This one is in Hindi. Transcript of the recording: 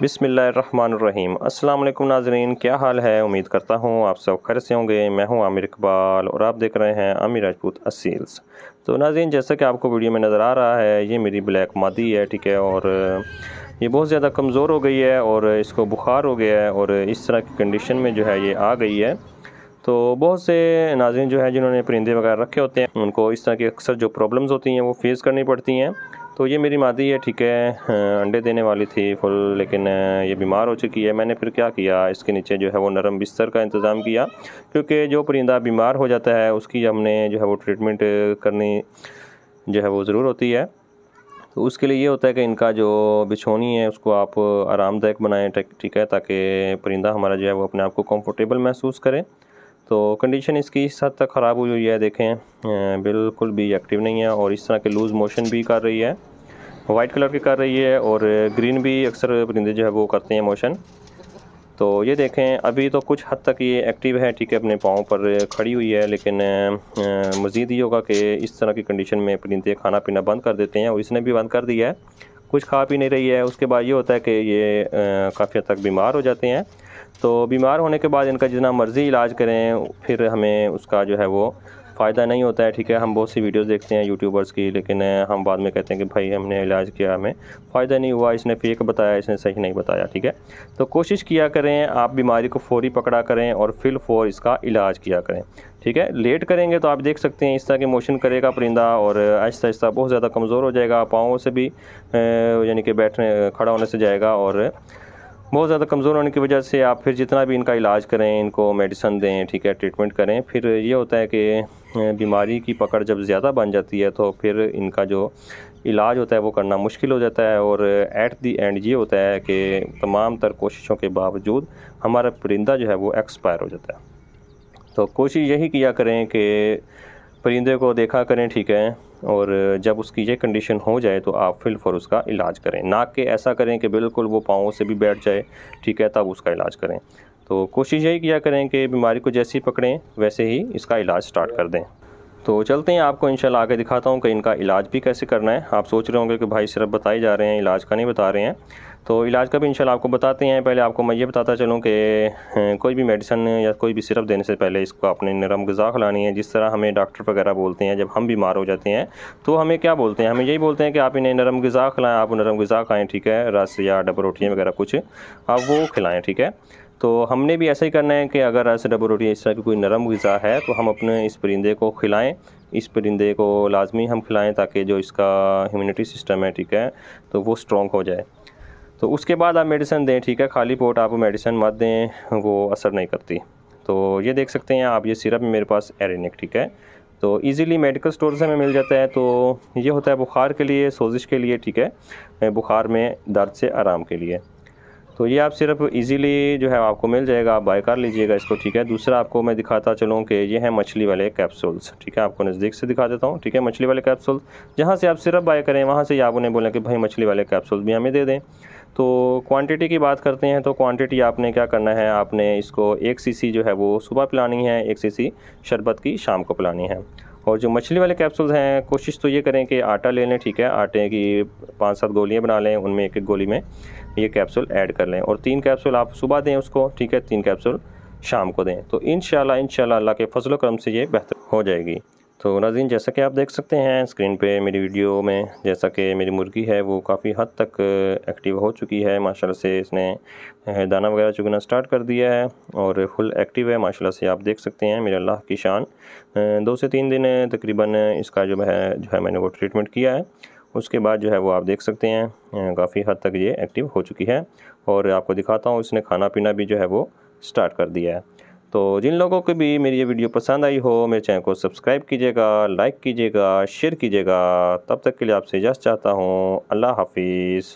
बिसमीम् अल्लाम नाजरीन क्या हाल है उम्मीद करता हूँ आप सब खैर से होंगे मैं हूँ आमिर इकबाल और आप देख रहे हैं आमिर राजपूत असील्स तो नाजरीन जैसा कि आपको वीडियो में नज़र आ रहा है ये मेरी ब्लैक मादी है ठीक है और ये बहुत ज़्यादा कमज़ोर हो गई है और इसको बुखार हो गया है और इस तरह की कंडीशन में जो है ये आ गई है तो बहुत से नाजरन जो है जिन्होंने परिंदे वगैरह रखे होते हैं उनको इस तरह की अक्सर जो प्रॉब्लम्स होती हैं वो फेस करनी पड़ती हैं तो ये मेरी मादी है ठीक है अंडे देने वाली थी फुल लेकिन ये बीमार हो चुकी है मैंने फिर क्या किया इसके नीचे जो है वो नरम बिस्तर का इंतज़ाम किया क्योंकि जो परिंदा बीमार हो जाता है उसकी हमने जो है वो ट्रीटमेंट करनी जो है वो ज़रूर होती है तो उसके लिए ये होता है कि इनका जो बिछोनी है उसको आप आरामदायक बनाएँ ठीक है ताकि परिंदा हमारा जो है वो अपने आप को कम्फर्टेबल महसूस करें तो कंडीशन इसकी इस हद तक ख़राब हुई हुई है देखें बिल्कुल भी एक्टिव नहीं है और इस तरह के लूज़ मोशन भी कर रही है वाइट कलर की कर रही है और ग्रीन भी अक्सर परिंदे जो है वो करते हैं मोशन तो ये देखें अभी तो कुछ हद तक ये एक्टिव है ठीक है अपने पाँव पर खड़ी हुई है लेकिन मज़ीद ये होगा कि इस तरह की कंडीशन में परिंदे खाना पीना बंद कर देते हैं और इसने भी बंद कर दिया है कुछ खा पी नहीं रही है उसके बाद ये होता है कि ये काफ़ी हद तक बीमार हो जाते हैं तो बीमार होने के बाद इनका जितना मर्ज़ी इलाज करें फिर हमें उसका जो है वो फ़ायदा नहीं होता है ठीक है हम बहुत सी वीडियोस देखते हैं यूट्यूबर्स की लेकिन हम बाद में कहते हैं कि भाई हमने इलाज किया हमें फ़ायदा नहीं हुआ इसने फेक बताया इसने सही नहीं बताया ठीक है तो कोशिश किया करें आप बीमारी को फौरी पकड़ा करें और फिल फौर इसका इलाज किया करें ठीक है लेट करेंगे तो आप देख सकते हैं इस तरह के मोशन करेगा परिंदा और आहिस्ता आहिस्ता बहुत ज़्यादा कमज़ोर हो जाएगा पाँवों से भी यानी कि बैठने खड़ा होने से जाएगा और बहुत ज़्यादा कमज़ोर होने की वजह से आप फिर जितना भी इनका इलाज करें इनको मेडिसन दें ठीक है ट्रीटमेंट करें फिर ये होता है कि बीमारी की पकड़ जब ज़्यादा बन जाती है तो फिर इनका जो इलाज होता है वो करना मुश्किल हो जाता है और एट दी एंड ये होता है कि तमाम तर कोशिशों के बावजूद हमारा परिंदा जो है वो एक्सपायर हो जाता है तो कोशिश यही किया करें कि परिंदे को देखा करें ठीक है और जब उसकी ये कंडीशन हो जाए तो आप फिल फॉर उसका इलाज करें नाक के ऐसा करें कि बिल्कुल वो पाँव से भी बैठ जाए ठीक है तब उसका इलाज करें तो कोशिश यही किया करें कि बीमारी को जैसे ही पकड़ें वैसे ही इसका इलाज स्टार्ट कर दें तो चलते हैं आपको इंशाल्लाह आगे दिखाता हूँ कि इनका इलाज भी कैसे करना है आप सोच रहे होंगे कि भाई सिर्फ बताए जा रहे हैं इलाज का नहीं बता रहे हैं तो इलाज का भी इंशाल्लाह आपको बताते हैं पहले आपको मैं ये बताता चलूँ कि कोई भी मेडिसन या कोई भी सिरप देने से पहले इसको आपने नरम गज़ा खिलानी है जिस तरह हमें डॉक्टर वगैरह बोलते हैं जब हम बीमार हो जाते हैं तो हमें क्या बोलते हैं हमें यही बोलते हैं कि आप इन्हें नरम गज़ा खिलाएँ आप नरम गज़ा खाएँ ठीक है रस या डबल रोटियाँ वगैरह कुछ आप वो खिलाएँ ठीक है तो हमने भी ऐसा ही करना है कि अगर ऐसे डबल रोटी इस तरह की कोई नरम गज़ा है तो हम अपने इस परिंदे को खिलाएँ इस परिंदे को लाजमी हम खिलाएँ ताकि जो इसका इम्यूनिटी सिस्टम है ठीक है तो वो स्ट्रॉन्ग हो जाए तो उसके बाद आप मेडिसन दें ठीक है खाली पोट आप मेडिसन मत दें वो असर नहीं करती तो ये देख सकते हैं आप ये सिरप मेरे पास एरेनिक ठीक है तो इजीली मेडिकल स्टोर से हमें मिल जाता है तो ये होता है बुखार के लिए सोजिश के लिए ठीक है बुखार में दर्द से आराम के लिए तो ये आप सिर्फ इजीली जो है आपको मिल जाएगा आप बाय कर लीजिएगा इसको ठीक है दूसरा आपको मैं दिखाता चलूँ कि ये है मछली वाले कैप्सूल्स ठीक है आपको नज़दीक से दिखा देता हूँ ठीक है मछली वाले कैप्सूल्स जहाँ से आप सिरप बाय करें वहाँ से आप उन्हें बोलें कि भाई मछली वाले कैप्सूल्स भी हमें दे दें तो क्वांटिटी की बात करते हैं तो क्वांटिटी आपने क्या करना है आपने इसको एक सीसी जो है वो सुबह पिलानी है एक सीसी शरबत की शाम को पिलानी है और जो मछली वाले कैप्सूल्स हैं कोशिश तो ये करें कि आटा ले लें ठीक है आटे की पाँच सात गोलियाँ बना लें उनमें एक एक गोली में ये कैप्सूल ऐड कर लें और तीन कैप्सूल आप सुबह दें उसको ठीक है तीन कैप्सूल शाम को दें तो इन शाला इन शाला अल्लाह के फजल से ये बेहतर हो जाएगी तो नाजीन जैसा कि आप देख सकते हैं स्क्रीन पे मेरी वीडियो में जैसा कि मेरी मुर्गी है वो काफ़ी हद तक एक्टिव हो चुकी है माशाल्लाह से इसने दाना वगैरह चुगना स्टार्ट कर दिया है और फुल एक्टिव है माशाल्लाह से आप देख सकते हैं मेरे अल्लाह की शान दो से तीन दिन तकरीबन इसका जो है जो है मैंने वो ट्रीटमेंट किया है उसके बाद जो है वो आप देख सकते हैं काफ़ी हद तक ये एक्टिव हो चुकी है और आपको दिखाता हूँ इसने खाना पीना भी जो है वो स्टार्ट कर दिया है तो जिन लोगों को भी मेरी ये वीडियो पसंद आई हो मेरे चैनल को सब्सक्राइब कीजिएगा लाइक कीजिएगा शेयर कीजिएगा तब तक के लिए आपसे इजाज़त चाहता हूँ अल्लाह हाफिज़